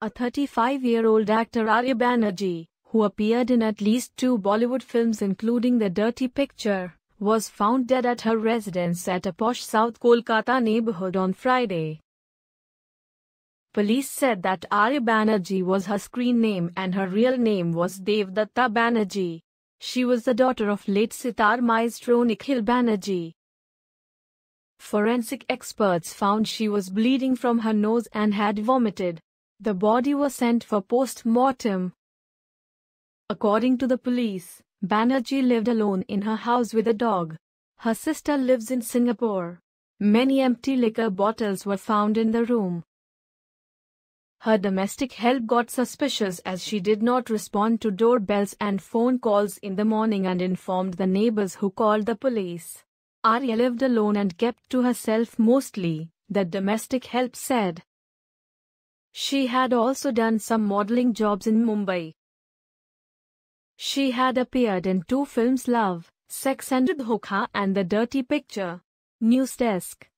A 35-year-old actor Arya Banerjee, who appeared in at least two Bollywood films including The Dirty Picture, was found dead at her residence at a posh South Kolkata neighborhood on Friday. Police said that Arya Banerjee was her screen name and her real name was Devdatta Banerjee. She was the daughter of late sitar maestro Nikhil Banerjee. Forensic experts found she was bleeding from her nose and had vomited. The body was sent for post-mortem. According to the police, Banerjee lived alone in her house with a dog. Her sister lives in Singapore. Many empty liquor bottles were found in the room. Her domestic help got suspicious as she did not respond to doorbells and phone calls in the morning and informed the neighbors who called the police. Arya lived alone and kept to herself mostly, the domestic help said. She had also done some modeling jobs in Mumbai. She had appeared in two films Love, Sex and Dhokha and The Dirty Picture. News Desk